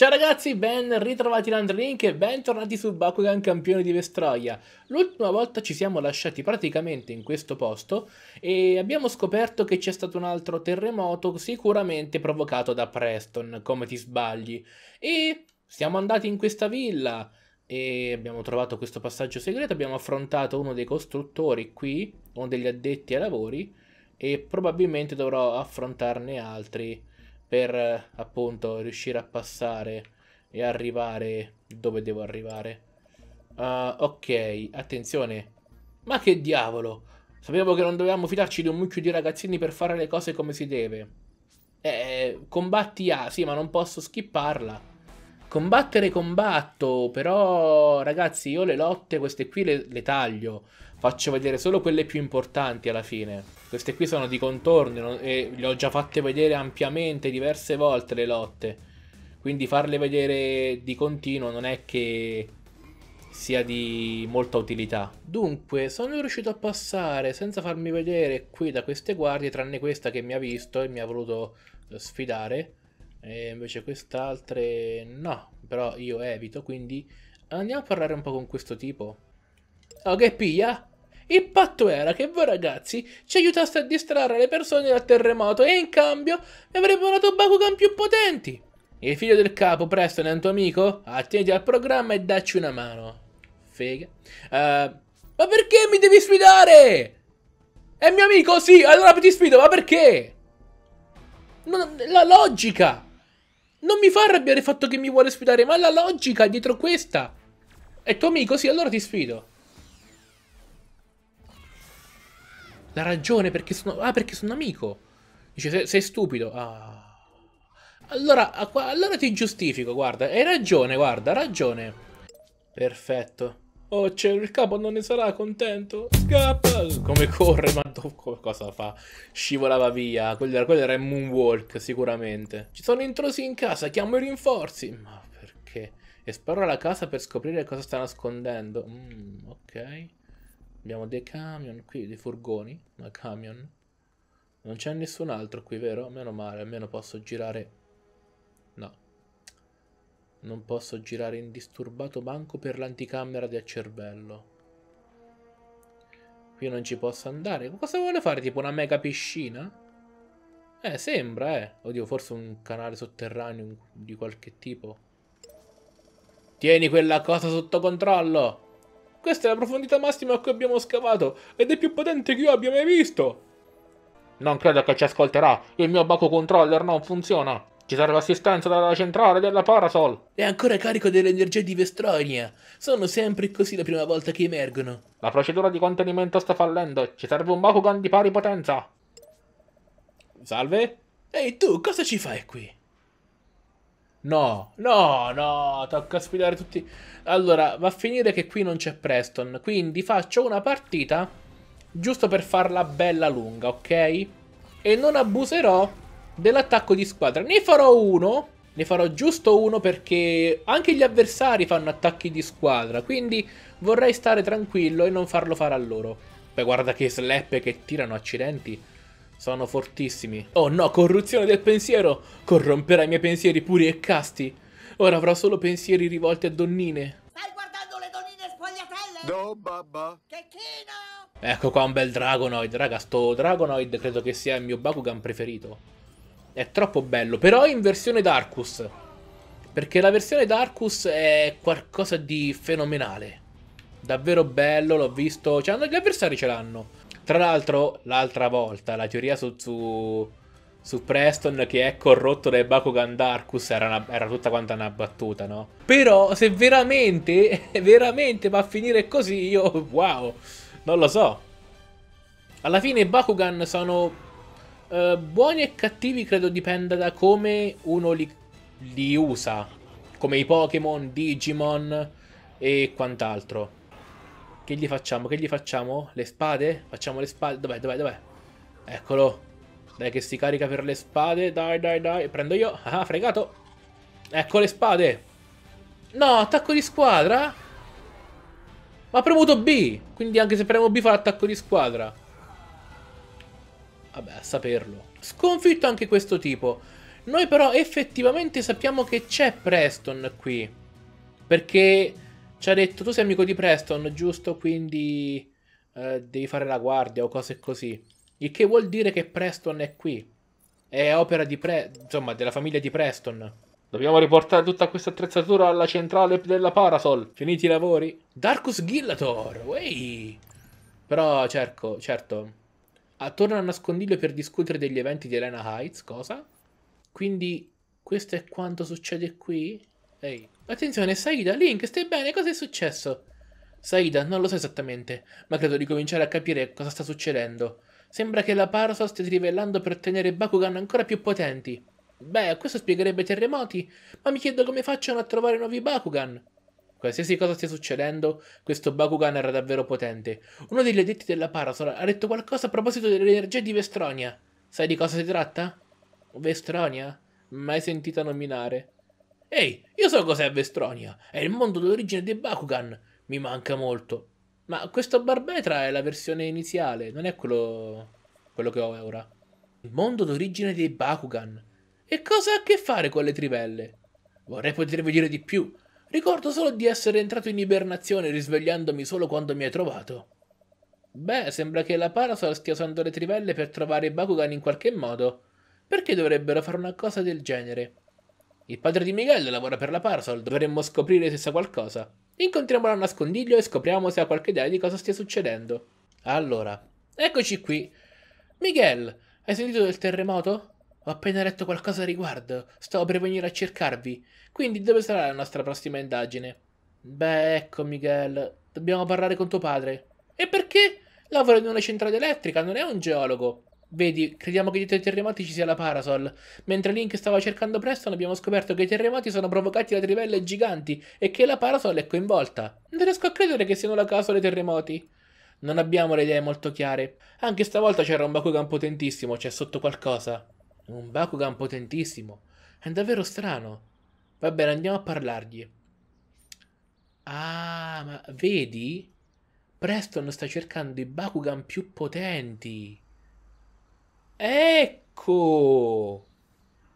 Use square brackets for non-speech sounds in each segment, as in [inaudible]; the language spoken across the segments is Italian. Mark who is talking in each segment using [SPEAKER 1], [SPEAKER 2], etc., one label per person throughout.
[SPEAKER 1] Ciao ragazzi, ben ritrovati in Landrink e bentornati su Bakugan Campione di Vestroia. L'ultima volta ci siamo lasciati praticamente in questo posto e abbiamo scoperto che c'è stato un altro terremoto sicuramente provocato da Preston, come ti sbagli. E siamo andati in questa villa e abbiamo trovato questo passaggio segreto, abbiamo affrontato uno dei costruttori qui, uno degli addetti ai lavori e probabilmente dovrò affrontarne altri per appunto riuscire a passare e arrivare dove devo arrivare. Uh, ok, attenzione. Ma che diavolo! Sapevo che non dovevamo fidarci di un mucchio di ragazzini per fare le cose come si deve. Eh, combatti A, ah, sì, ma non posso skipparla. Combattere combatto, però ragazzi io le lotte queste qui le, le taglio faccio vedere solo quelle più importanti alla fine. Queste qui sono di contorno e le ho già fatte vedere ampiamente diverse volte le lotte. Quindi farle vedere di continuo non è che sia di molta utilità. Dunque, sono riuscito a passare senza farmi vedere qui da queste guardie, tranne questa che mi ha visto e mi ha voluto eh, sfidare. E invece quest'altra no, però io evito, quindi andiamo a parlare un po' con questo tipo. Oh, che piglia? Il patto era che voi ragazzi ci aiutaste a distrarre le persone dal terremoto e in cambio mi avrebbero dato Bakugan più potenti. Il figlio del capo Preston è un tuo amico? Attieniti al programma e dacci una mano. Fega. Uh, ma perché mi devi sfidare? È mio amico, sì, allora ti sfido, ma perché? Non, la logica! Non mi fa arrabbiare il fatto che mi vuole sfidare, ma la logica dietro questa! È tuo amico, sì, allora ti sfido. La ragione perché sono... Ah, perché sono un amico. Dice, sei, sei stupido. Ah. Allora, allora ti giustifico, guarda. Hai ragione, guarda, ragione. Perfetto. Oh, c'è il capo non ne sarà contento. Scappa! Come corre, ma cosa fa? Scivolava via. Quello era, quello era il moonwalk, sicuramente. Ci sono intrusi in casa, chiamo i rinforzi. Ma perché? E sparo alla casa per scoprire cosa sta nascondendo. Mm, ok. Abbiamo dei camion qui, dei furgoni, una camion. Non c'è nessun altro qui, vero? Meno male, almeno posso girare... No. Non posso girare indisturbato banco per l'anticamera del cervello. Qui non ci posso andare. Cosa vuole fare? Tipo una mega piscina? Eh, sembra, eh. Oddio, forse un canale sotterraneo di qualche tipo. Tieni quella cosa sotto controllo! Questa è la profondità massima a cui abbiamo scavato ed è più potente che io abbia mai visto. Non credo che ci ascolterà. Il mio Baku Controller non funziona. Ci serve assistenza dalla centrale della Parasol. È ancora carico dell'energia di Vestronia. Sono sempre così la prima volta che emergono. La procedura di contenimento sta fallendo. Ci serve un Bakugan di pari potenza. Salve? Ehi tu, cosa ci fai qui? No, no, no, tocca sfidare tutti. Allora, va a finire che qui non c'è Preston, quindi faccio una partita giusto per farla bella lunga, ok? E non abuserò dell'attacco di squadra. Ne farò uno, ne farò giusto uno perché anche gli avversari fanno attacchi di squadra, quindi vorrei stare tranquillo e non farlo fare a loro. Beh, guarda che slappe che tirano, accidenti. Sono fortissimi. Oh no, corruzione del pensiero! Corromperà i miei pensieri puri e casti. Ora avrò solo pensieri rivolti a donnine. Stai guardando le donnine spogliatelle? No, babba. Che chino! Ecco qua un bel Dragonoid, raga. Sto Dragonoid credo che sia il mio Bakugan preferito. È troppo bello, però in versione Darkus. Perché la versione Darkus è qualcosa di fenomenale. Davvero bello, l'ho visto. Cioè, gli avversari ce l'hanno. Tra l'altro, l'altra volta, la teoria su, su, su, Preston che è corrotto dai Bakugan Darkus era, una, era tutta quanta una battuta, no? Però se veramente, [laughs] veramente va a finire così, io, wow, non lo so. Alla fine i Bakugan sono... Eh, buoni e cattivi credo dipenda da come uno li, li usa, come i Pokémon, Digimon e quant'altro. Che gli facciamo? Che gli facciamo? Le spade? Facciamo le spade? Dov'è? Dov'è? Dov'è? Eccolo. Dai che si carica per le spade. Dai, dai, dai. Prendo io. Ah, ah, fregato. Ecco le spade. No, attacco di squadra? Ma ha premuto B. Quindi anche se premo B fa l'attacco di squadra. Vabbè, a saperlo. Sconfitto anche questo tipo. Noi però effettivamente sappiamo che c'è Preston qui. Perché ci ha detto tu sei amico di Preston, giusto? Quindi eh, devi fare la guardia o cose così. Il che vuol dire che Preston è qui. È opera di Pre... insomma, della famiglia di Preston. Dobbiamo riportare tutta questa attrezzatura alla centrale della Parasol. Finiti i lavori? Darkus Gillator! Wey! Però, cerco, certo... Attorno ah, al nascondiglio per discutere degli eventi di Elena Heights, cosa? Quindi questo è quanto succede qui? Ehi, attenzione, Saida, Link, stai bene? Cosa è successo? Saida, non lo so esattamente, ma credo di cominciare a capire cosa sta succedendo. Sembra che la Parasol stia trivellando per ottenere Bakugan ancora più potenti. Beh, questo spiegherebbe i terremoti, ma mi chiedo come facciano a trovare nuovi Bakugan. Qualsiasi cosa stia succedendo, questo Bakugan era davvero potente. Uno degli addetti della Parasol ha detto qualcosa a proposito dell'energia di Vestronia. Sai di cosa si tratta? Vestronia? Mai sentita nominare. Ehi, io so cos'è Vestronia, è il mondo d'origine dei Bakugan. Mi manca molto. Ma questo Barbetra è la versione iniziale, non è quello, quello che ho ora. Il mondo d'origine dei Bakugan. E cosa ha a che fare con le trivelle? Vorrei potervi dire di più. Ricordo solo di essere entrato in ibernazione risvegliandomi solo quando mi hai trovato. Beh, sembra che la Parasol stia usando le trivelle per trovare i Bakugan in qualche modo. Perché dovrebbero fare una cosa del genere? Il padre di Miguel lavora per la Parasol, dovremmo scoprire se sa qualcosa. Incontriamolo a nascondiglio e scopriamo se ha qualche idea di cosa stia succedendo. Allora, eccoci qui. Miguel, hai sentito del terremoto? Ho appena letto qualcosa a riguardo, stavo per venire a cercarvi. Quindi dove sarà la nostra prossima indagine? Beh, ecco Miguel, dobbiamo parlare con tuo padre. E perché? Lavora in una centrale elettrica, non è un geologo. Vedi, crediamo che dietro ai terremoti ci sia la Parasol. Mentre Link stava cercando Preston, abbiamo scoperto che i terremoti sono provocati da trivelle giganti e che la Parasol è coinvolta. Non riesco a credere che siano la causa dei terremoti. Non abbiamo le idee molto chiare. Anche stavolta c'era un Bakugan potentissimo, c'è sotto qualcosa. Un Bakugan potentissimo. È davvero strano. Va bene, andiamo a parlargli. Ah, ma vedi? Preston sta cercando i Bakugan più potenti. Ecco!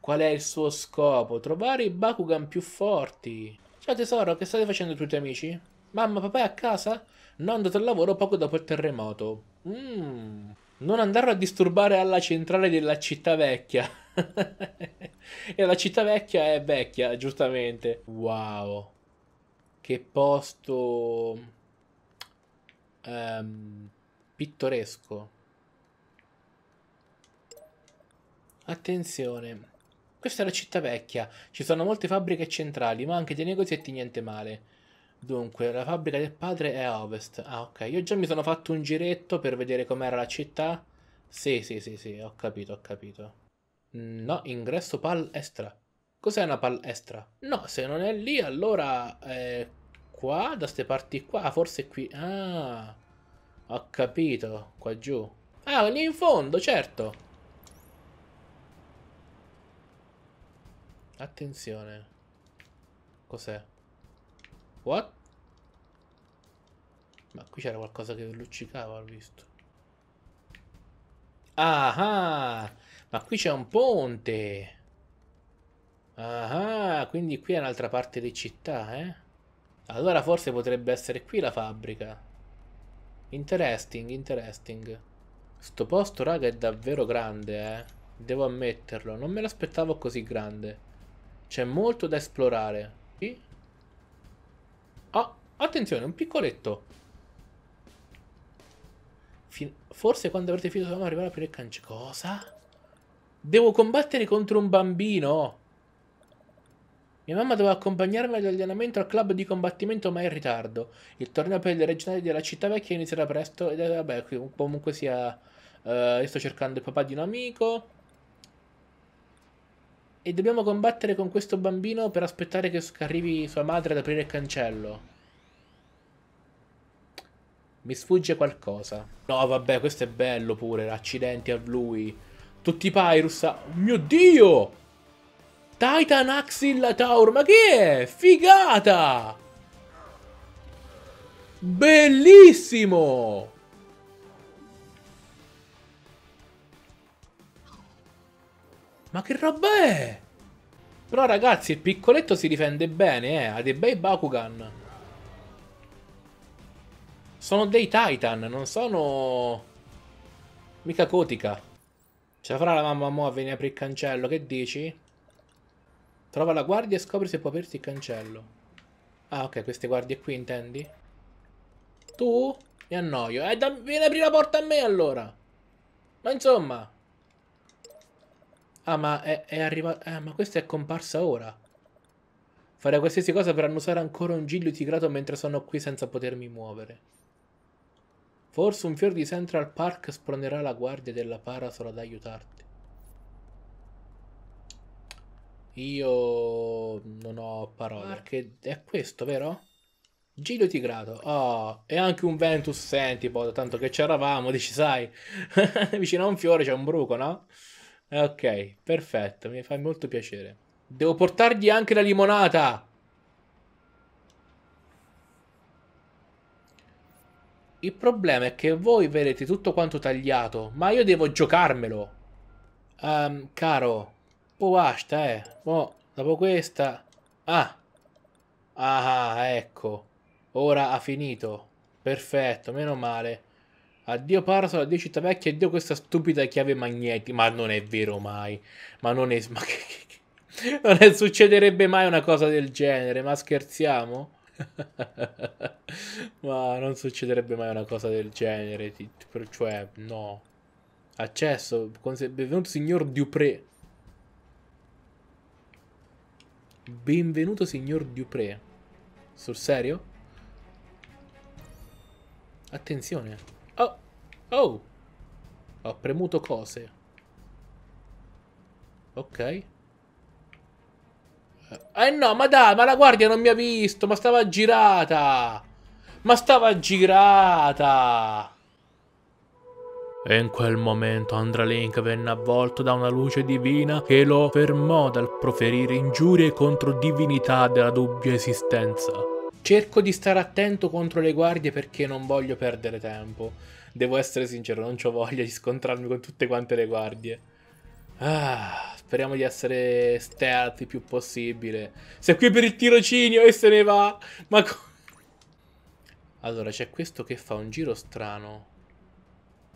[SPEAKER 1] Qual è il suo scopo? Trovare i Bakugan più forti. Ciao tesoro, che state facendo tutti amici? Mamma, papà è a casa? Non è andato al lavoro poco dopo il terremoto. Mm. Non andarlo a disturbare alla centrale della città vecchia. [laughs] e la città vecchia è vecchia, giustamente. Wow. Che posto... Um, pittoresco. Attenzione. Questa è la città vecchia, ci sono molte fabbriche centrali, ma anche dei negozietti niente male. Dunque, la fabbrica del padre è a ovest. Ah, ok. Io già mi sono fatto un giretto per vedere com'era la città. Sì, sì, sì, sì, ho capito, ho capito. No, ingresso palestra. Cos'è una palestra? No, se non è lì, allora... È eh, qua, da ste parti qua, ah, forse qui. Ah, ho capito, qua giù. Ah, lì in fondo, certo. Attenzione. Cos'è? What? Ma qui c'era qualcosa che luccicava, ho visto. Ah, ma qui c'è un ponte. Ah, quindi qui è un'altra parte di città, eh? Allora forse potrebbe essere qui la fabbrica. Interesting, interesting. Sto posto, raga, è davvero grande, eh. Devo ammetterlo, non me l'aspettavo così grande. C'è molto da esplorare. Qui. Oh, ah, attenzione, un piccoletto. Fin Forse quando avrete finito la mano arriverà per il cance. Cosa? Devo combattere contro un bambino. Mia mamma doveva accompagnarmi all'allenamento al club di combattimento, ma è in ritardo. Il torneo per le regionali della città vecchia inizierà presto. Ed è, vabbè, comunque sia. Uh, io sto cercando il papà di un amico. E dobbiamo combattere con questo bambino per aspettare che arrivi sua madre ad aprire il cancello. Mi sfugge qualcosa. No, vabbè, questo è bello pure. Accidenti a lui. Tutti i Pyrus. A... Mio Dio! Titan Axilla Taur. Ma che è? Figata! Bellissimo! Ma che roba è? Però ragazzi, il piccoletto si difende bene, eh. Ha dei bei Bakugan. Sono dei Titan, non sono... Mica Cotica. Ce cioè, la farà la mamma mo a venire a aprire il cancello, che dici? Trova la guardia e scopri se può aprirti il cancello. Ah, ok, queste guardie qui, intendi? Tu? Mi annoio. Eh, da... vieni a aprire la porta a me, allora. Ma insomma... Ah, ma è, è arrivata. Eh, ma questa è comparsa ora. Fare qualsiasi cosa per annusare ancora un giglio tigrato mentre sono qui senza potermi muovere. Forse un fior di Central Park spronerà la guardia della parasola ad aiutarti. Io non ho parole. Perché è questo, vero? Giglio tigrato. Oh, e anche un Ventus Sentipod, tanto che c'eravamo, dici sai, [laughs] vicino a un fiore c'è un bruco, no? Ok, perfetto, mi fa molto piacere. Devo portargli anche la limonata. Il problema è che voi vedete tutto quanto tagliato, ma io devo giocarmelo. Um, caro, oh, basta, eh. Oh, dopo questa... Ah! Ah, ecco. Ora ha finito. Perfetto, meno male. Addio Parasola, addio Città Vecchia, addio questa stupida chiave magnetica. Ma non è vero mai. Ma non è... Ma che, che, non è, succederebbe mai una cosa del genere, ma scherziamo? [laughs] ma non succederebbe mai una cosa del genere, cioè, no. Accesso, benvenuto signor Dupré. Benvenuto signor Dupré. Sul serio? Attenzione. Oh! Oh! Ho premuto cose. Ok. Eh, eh no, ma dai, ma la guardia non mi ha visto, ma stava girata! Ma stava girata! E in quel momento Andralink venne avvolto da una luce divina che lo fermò dal proferire ingiurie contro divinità della dubbia esistenza. Cerco di stare attento contro le guardie perché non voglio perdere tempo. Devo essere sincero, non ho voglia di scontrarmi con tutte quante le guardie. Ah, speriamo di essere stealth il più possibile. Sei qui per il tirocinio e se ne va. Ma co- Allora, c'è questo che fa un giro strano.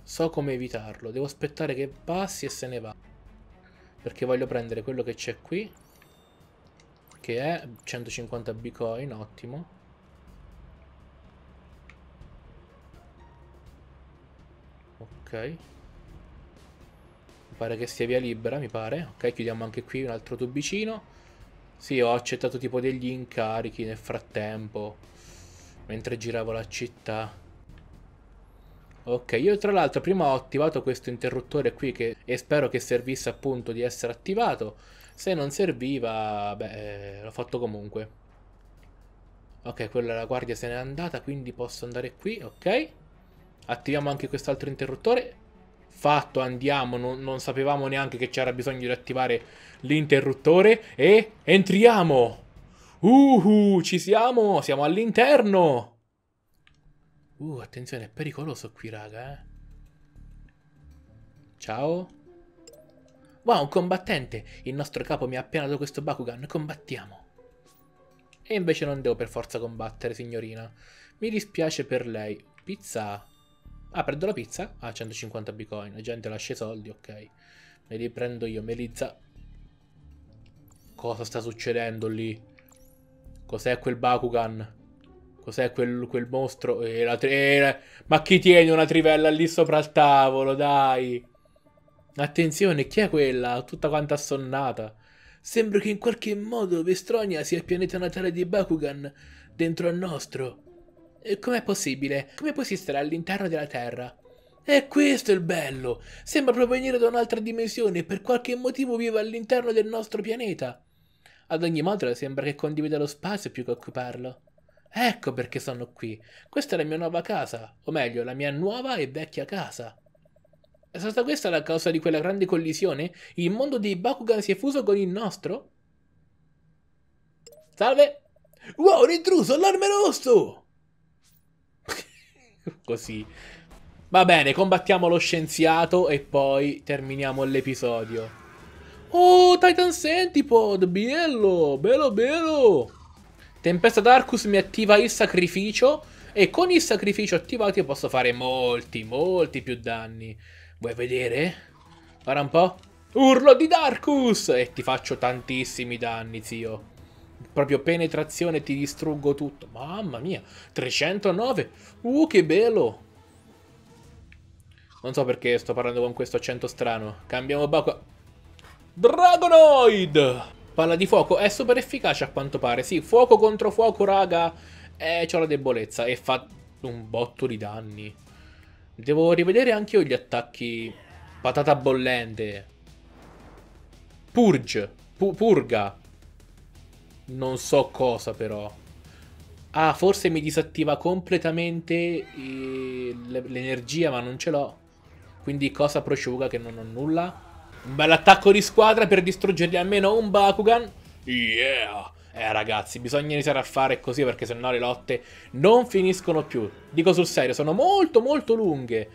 [SPEAKER 1] So come evitarlo. Devo aspettare che passi e se ne va. Perché voglio prendere quello che c'è qui. Che è 150 bitcoin, ottimo. Ok. Mi pare che sia via libera, mi pare. Ok, chiudiamo anche qui un altro tubicino. Sì, ho accettato tipo degli incarichi nel frattempo, mentre giravo la città. Ok, io tra l'altro prima ho attivato questo interruttore qui che, e spero che servisse appunto di essere attivato. Se non serviva, beh, eh, l'ho fatto comunque. Ok, quella la guardia se n'è andata, quindi posso andare qui, ok. Attiviamo anche quest'altro interruttore. Fatto, andiamo. Non, non sapevamo neanche che c'era bisogno di attivare l'interruttore. E entriamo. Uhu, ci siamo. Siamo all'interno. Uh, attenzione, è pericoloso qui, raga, eh. Ciao. Wow, un combattente. Il nostro capo mi ha appena dato questo Bakugan. Combattiamo. E invece non devo per forza combattere, signorina. Mi dispiace per lei. Pizza. Ah, prendo la pizza? Ah, 150 bitcoin. La gente lascia i soldi, ok. Me li prendo io, Melizza. Cosa sta succedendo lì? Cos'è quel Bakugan? Cos'è quel, quel, mostro? E eh, la eh, la... Ma chi tiene una trivella lì sopra il tavolo, dai? Attenzione, chi è quella? Tutta quanta assonnata. Sembra che in qualche modo Vestronia sia il pianeta natale di Bakugan dentro al nostro. Com'è possibile? Come può esistere all'interno della Terra? E questo è il bello! Sembra provenire da un'altra dimensione e per qualche motivo vive all'interno del nostro pianeta. Ad ogni modo sembra che condivida lo spazio più che occuparlo. Ecco perché sono qui. Questa è la mia nuova casa, o meglio, la mia nuova e vecchia casa. È stata questa la causa di quella grande collisione? Il mondo di Bakugan si è fuso con il nostro? Salve! Wow, un intruso, allarme rosso! così. Va bene, combattiamo lo scienziato e poi terminiamo l'episodio. Oh, Titan Sentipod, bello, bello, bello. Tempesta Darkus mi attiva il sacrificio e con il sacrificio attivato io posso fare molti, molti più danni. Vuoi vedere? Guarda un po'. Urlo di Darkus! E ti faccio tantissimi danni, zio proprio penetrazione ti distruggo tutto. Mamma mia, 309. Uh, che bello. Non so perché sto parlando con questo accento strano. Cambiamo Bakua. Dragonoid! Palla di fuoco è super efficace a quanto pare. Sì, fuoco contro fuoco, raga. Eh, c'ho la debolezza e fa un botto di danni. Devo rivedere anche io gli attacchi. Patata bollente. Purge. Pu purga. Non so cosa però. Ah, forse mi disattiva completamente eh, l'energia, ma non ce l'ho. Quindi cosa prosciuga che non ho nulla? Un bel attacco di squadra per distruggergli almeno un Bakugan. Yeah! Eh ragazzi, bisogna iniziare a fare così perché sennò le lotte non finiscono più. Dico sul serio, sono molto molto lunghe.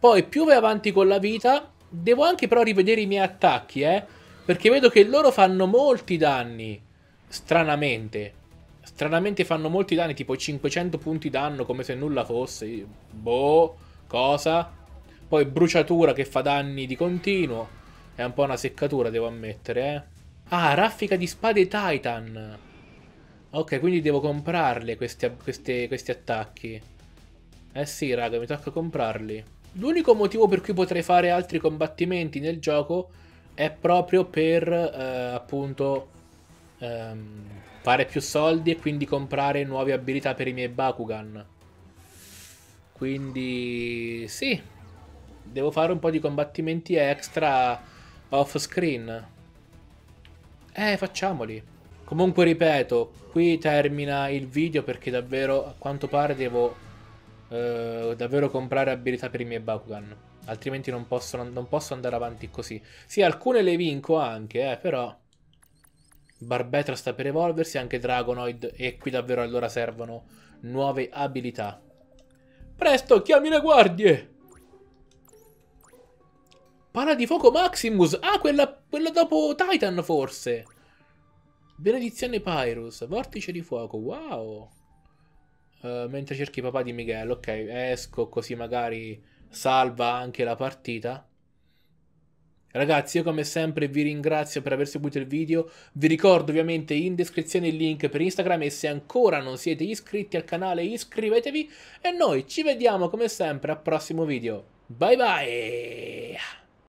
[SPEAKER 1] Poi più vai avanti con la vita, devo anche però rivedere i miei attacchi, eh. Perché vedo che loro fanno molti danni stranamente stranamente fanno molti danni, tipo 500 punti danno come se nulla fosse. Boh, cosa? Poi bruciatura che fa danni di continuo. È un po' una seccatura, devo ammettere, eh. Ah, raffica di spade Titan. Ok, quindi devo comprarle queste, queste, questi attacchi. Eh sì, raga, mi tocca comprarli. L'unico motivo per cui potrei fare altri combattimenti nel gioco è proprio per, eh, appunto, ehm, fare più soldi e quindi comprare nuove abilità per i miei Bakugan. Quindi sì, devo fare un po' di combattimenti extra off screen. Eh, facciamoli. Comunque ripeto, qui termina il video perché davvero a quanto pare devo eh, davvero comprare abilità per i miei Bakugan. Altrimenti non posso, non posso andare avanti così. Sì, alcune le vinco anche, eh, però... Barbetra sta per evolversi, anche Dragonoid, e qui davvero allora servono nuove abilità. Presto, chiami le guardie! Pala di fuoco Maximus! Ah, quella, quella dopo Titan, forse! Benedizione Pyrus, vortice di fuoco, wow! Uh, mentre cerchi papà di Miguel, ok, esco così magari salva anche la partita. Ragazzi io come sempre vi ringrazio per aver seguito il video, vi ricordo ovviamente in descrizione il link per Instagram e se ancora non siete iscritti al canale iscrivetevi e noi ci vediamo come sempre al prossimo video. Bye bye!